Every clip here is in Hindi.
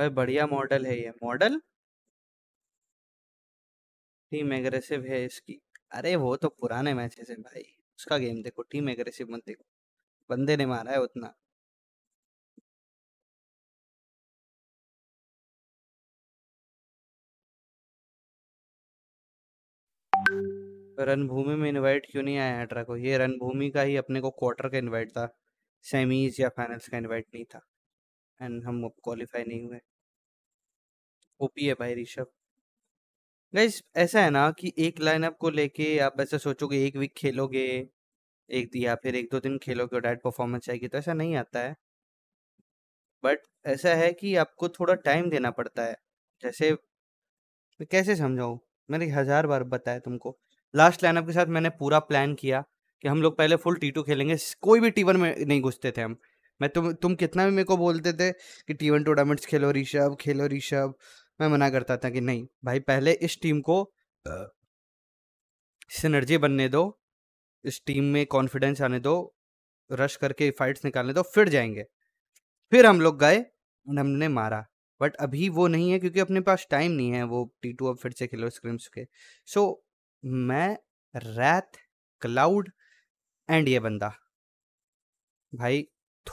भाई बढ़िया मॉडल है ये मॉडल टीम एग्रेसिव है इसकी अरे वो तो पुराने मैचेस है भाई उसका गेम देखो टीम एग्रेसिव मत देखो बंदे ने मारा है उतना रणभूमि में इनवाइट क्यों नहीं आया हैट्रा को ये रणभूमि का ही अपने को क्वार्टर का इनवाइट था सेमीज या फाइनल्स का इनवाइट नहीं था एंड हम क्वालिफाई नहीं हुए ओपी है भाई ऋषभ गाइस ऐसा है ना कि एक लाइनअप को लेके आप ऐसा सोचोगे एक वीक खेलोगे एक या फिर एक दो दिन खेलोगे और परफॉर्मेंस आएगी तो ऐसा नहीं आता है बट ऐसा है कि आपको थोड़ा टाइम देना पड़ता है जैसे मैं कैसे समझाऊँ मैंने हज़ार बार बताया तुमको लास्ट लाइनअप के साथ मैंने पूरा प्लान किया कि हम लोग पहले फुल टी टू खेलेंगे कोई भी टी वन में नहीं घुसते थे हम मैं तुम तुम कितना भी मेरे को बोलते थे कि टी वन टूर्नामेंट्स खेलो ऋषभ खेलो ऋषभ मैं मना करता था कि नहीं भाई पहले इस टीम को सिनर्जी बनने दो इस टीम में कॉन्फिडेंस आने दो रश करके फाइट्स निकालने दो फिर जाएंगे फिर हम लोग गए एंड हमने मारा बट अभी वो नहीं है क्योंकि अपने पास टाइम नहीं है वो टी टू अब फिर से खेलो स्क्रीम्स के सो मैं रैथ क्लाउड एंड ये बंदा भाई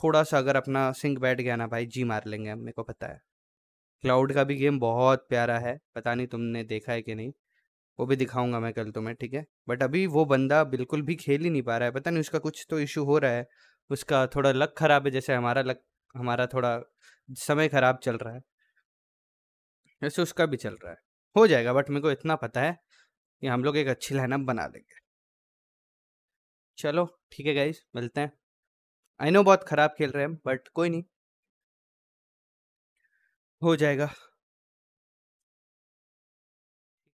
थोड़ा सा अगर अपना सिंक बैठ गया ना भाई जी मार लेंगे मेरे को पता है क्लाउड का भी गेम बहुत प्यारा है पता नहीं तुमने देखा है कि नहीं वो भी दिखाऊंगा मैं कल तुम्हें ठीक है बट अभी वो बंदा बिल्कुल भी खेल ही नहीं पा रहा है पता नहीं उसका कुछ तो इशू हो रहा है उसका थोड़ा लक खराब है जैसे हमारा लक हमारा थोड़ा समय खराब चल रहा है वैसे उसका भी चल रहा है हो जाएगा बट मेरे को इतना पता है कि हम लोग एक अच्छी लाइनअप बना देंगे चलो ठीक है गाइज मिलते हैं आई नो बहुत ख़राब खेल रहे हैं बट कोई नहीं हो जाएगा।